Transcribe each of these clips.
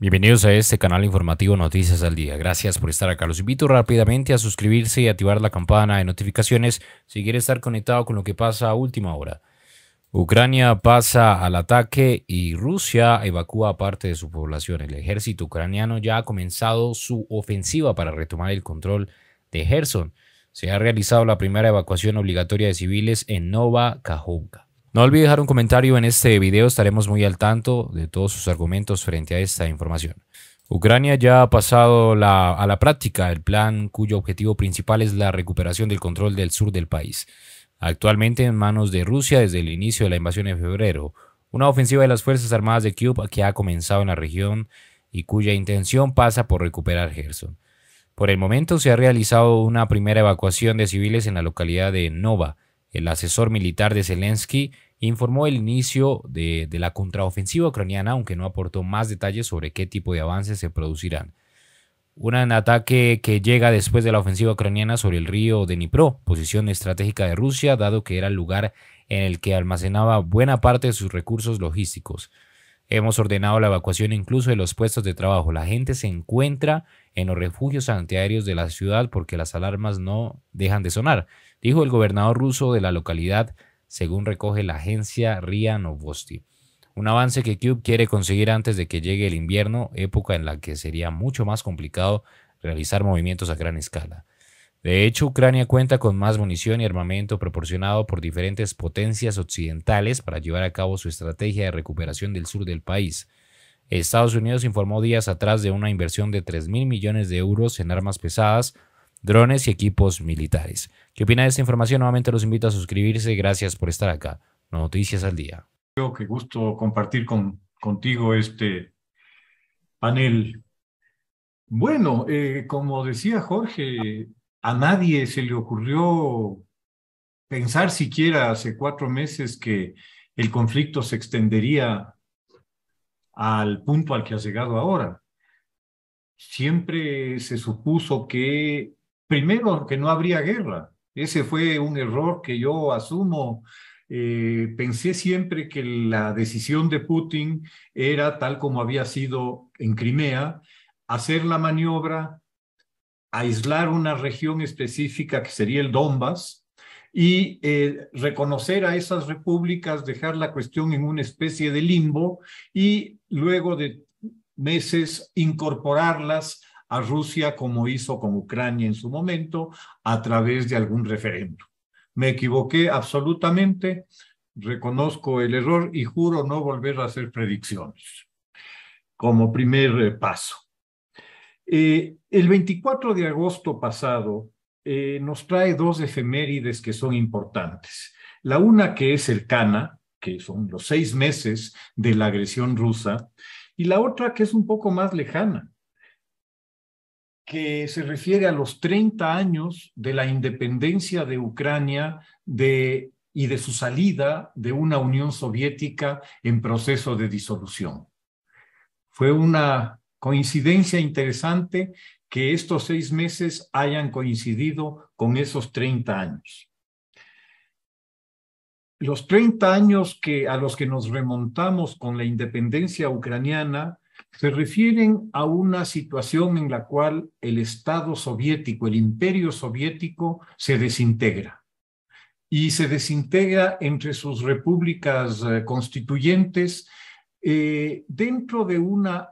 Bienvenidos a este canal informativo Noticias al Día. Gracias por estar acá. Los invito rápidamente a suscribirse y activar la campana de notificaciones si quiere estar conectado con lo que pasa a última hora. Ucrania pasa al ataque y Rusia evacúa parte de su población. El ejército ucraniano ya ha comenzado su ofensiva para retomar el control de Gerson. Se ha realizado la primera evacuación obligatoria de civiles en Nova Kajovka. No olvide dejar un comentario en este video, estaremos muy al tanto de todos sus argumentos frente a esta información. Ucrania ya ha pasado a la práctica el plan cuyo objetivo principal es la recuperación del control del sur del país, actualmente en manos de Rusia desde el inicio de la invasión en febrero, una ofensiva de las Fuerzas Armadas de Kiev que ha comenzado en la región y cuya intención pasa por recuperar Gerson. Por el momento se ha realizado una primera evacuación de civiles en la localidad de Nova, el asesor militar de Zelensky informó el inicio de, la contraofensiva ucraniana, aunque no aportó más detalles sobre qué tipo de avances se producirán. Un ataque que llega después de la ofensiva ucraniana sobre el río de Dnipro, posición estratégica de Rusia, dado que era el lugar en el que almacenaba buena parte de sus recursos logísticos. Hemos ordenado la evacuación incluso de los puestos de trabajo. La gente se encuentra en los refugios antiaéreos de la ciudad porque las alarmas no dejan de sonar dijo el gobernador ruso de la localidad, según recoge la agencia RIA Novosti. Un avance que Cube quiere conseguir antes de que llegue el invierno, época en la que sería mucho más complicado realizar movimientos a gran escala. De hecho, Ucrania cuenta con más munición y armamento proporcionado por diferentes potencias occidentales para llevar a cabo su estrategia de recuperación del sur del país. Estados Unidos informó días atrás de una inversión de 3.000 millones de euros en armas pesadas drones y equipos militares. ¿Qué opina de esta información? Nuevamente los invito a suscribirse. Gracias por estar acá. Noticias al día. Qué gusto compartir contigo este panel. Bueno, eh, como decía Jorge, a nadie se le ocurrió pensar siquiera hace cuatro meses que el conflicto se extendería al punto al que ha llegado ahora. Siempre se supuso que Primero, que no habría guerra. Ese fue un error que yo asumo. Eh, pensé siempre que la decisión de Putin era tal como había sido en Crimea, hacer la maniobra, aislar una región específica que sería el Donbass y eh, reconocer a esas repúblicas, dejar la cuestión en una especie de limbo y luego de meses incorporarlas a Rusia como hizo con Ucrania en su momento a través de algún referéndum. Me equivoqué absolutamente, reconozco el error y juro no volver a hacer predicciones como primer eh, paso. Eh, el 24 de agosto pasado eh, nos trae dos efemérides que son importantes. La una que es cercana, que son los seis meses de la agresión rusa, y la otra que es un poco más lejana, que se refiere a los 30 años de la independencia de Ucrania y de su salida de una Unión Soviética en proceso de disolución. Fue una coincidencia interesante que estos seis meses hayan coincidido con esos 30 años. Los 30 años a los que nos remontamos con la independencia ucraniana se refieren a una situación en la cual el Estado soviético, el imperio soviético, se desintegra. Y se desintegra entre sus repúblicas eh, constituyentes eh, dentro de una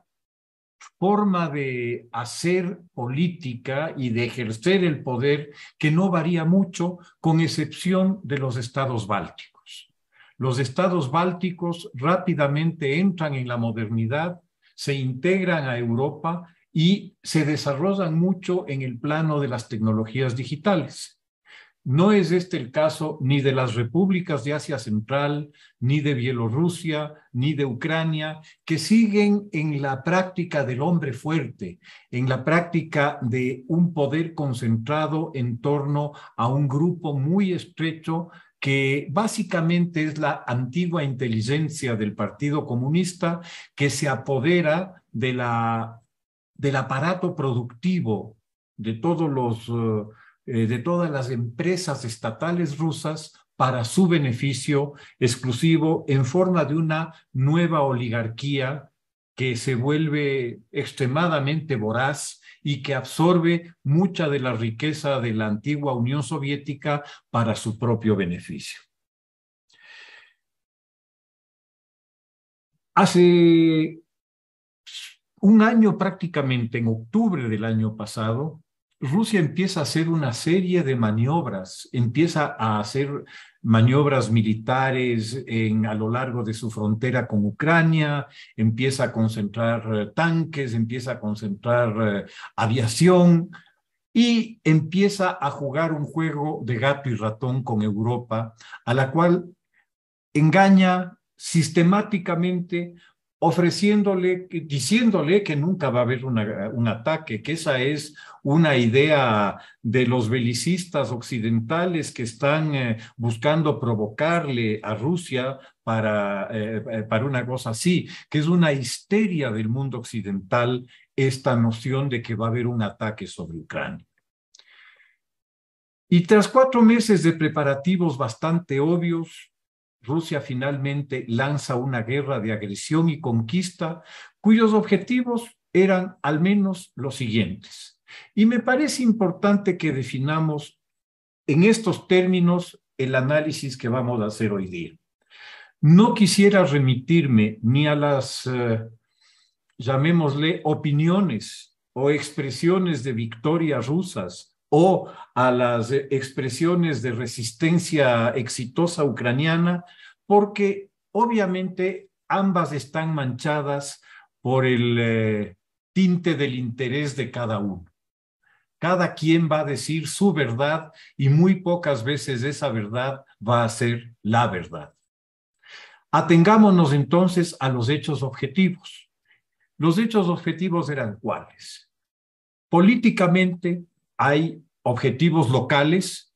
forma de hacer política y de ejercer el poder que no varía mucho, con excepción de los estados bálticos. Los estados bálticos rápidamente entran en la modernidad se integran a Europa y se desarrollan mucho en el plano de las tecnologías digitales. No es este el caso ni de las repúblicas de Asia Central, ni de Bielorrusia, ni de Ucrania, que siguen en la práctica del hombre fuerte, en la práctica de un poder concentrado en torno a un grupo muy estrecho que básicamente es la antigua inteligencia del Partido Comunista que se apodera de la, del aparato productivo de, todos los, eh, de todas las empresas estatales rusas para su beneficio exclusivo en forma de una nueva oligarquía que se vuelve extremadamente voraz y que absorbe mucha de la riqueza de la antigua Unión Soviética para su propio beneficio. Hace un año prácticamente, en octubre del año pasado, Rusia empieza a hacer una serie de maniobras, empieza a hacer maniobras militares a lo largo de su frontera con Ucrania, empieza a concentrar eh, tanques, empieza a concentrar eh, aviación y empieza a jugar un juego de gato y ratón con Europa, a la cual engaña sistemáticamente ofreciéndole, diciéndole que nunca va a haber un ataque, que esa es una idea de los belicistas occidentales que están eh, buscando provocarle a Rusia para, eh, eh, para una cosa así, que es una histeria del mundo occidental esta noción de que va a haber un ataque sobre Ucrania. Y tras cuatro meses de preparativos bastante obvios, Rusia finalmente lanza una guerra de agresión y conquista cuyos objetivos eran al menos los siguientes. Y me parece importante que definamos en estos términos el análisis que vamos a hacer hoy día. No quisiera remitirme ni a las, eh, llamémosle, opiniones o expresiones de victorias rusas o a las eh, expresiones de resistencia exitosa ucraniana, porque obviamente ambas están manchadas por el eh, tinte del interés de cada uno. Cada quien va a decir su verdad y muy pocas veces esa verdad va a ser la verdad. Atengámonos entonces a los hechos objetivos. Los hechos objetivos eran cuáles? Políticamente hay objetivos locales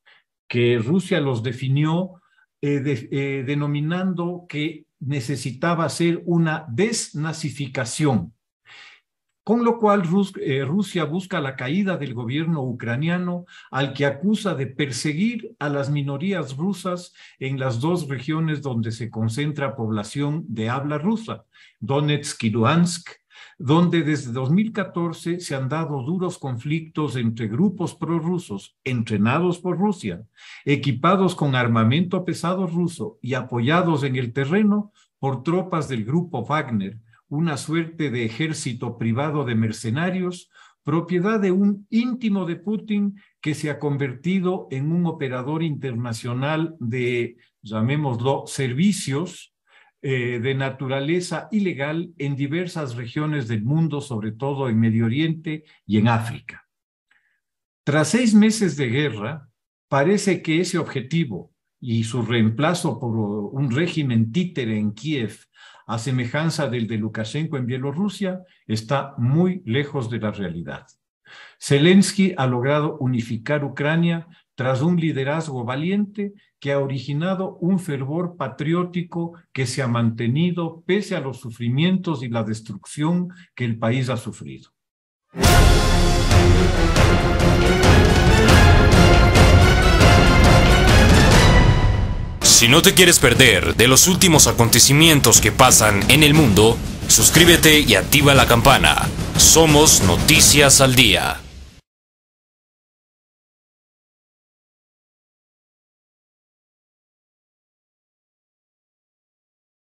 que Rusia los definió eh, eh, denominando que necesitaba hacer una desnazificación, con lo cual eh, Rusia busca la caída del gobierno ucraniano al que acusa de perseguir a las minorías rusas en las dos regiones donde se concentra población de habla rusa, Donetsk y Luhansk, donde desde 2014 se han dado duros conflictos entre grupos prorrusos entrenados por Rusia, equipados con armamento pesado ruso y apoyados en el terreno por tropas del grupo Wagner, una suerte de ejército privado de mercenarios, propiedad de un íntimo de Putin que se ha convertido en un operador internacional de, llamémoslo, servicios eh, de naturaleza ilegal en diversas regiones del mundo, sobre todo en Medio Oriente y en África. Tras seis meses de guerra, parece que ese objetivo y su reemplazo por un régimen títere en Kiev, a semejanza del de Lukashenko en Bielorrusia, está muy lejos de la realidad. Zelensky ha logrado unificar Ucrania tras un liderazgo valiente que ha originado un fervor patriótico que se ha mantenido pese a los sufrimientos y la destrucción que el país ha sufrido. Si no te quieres perder de los últimos acontecimientos que pasan en el mundo, suscríbete y activa la campana. Somos Noticias al Día.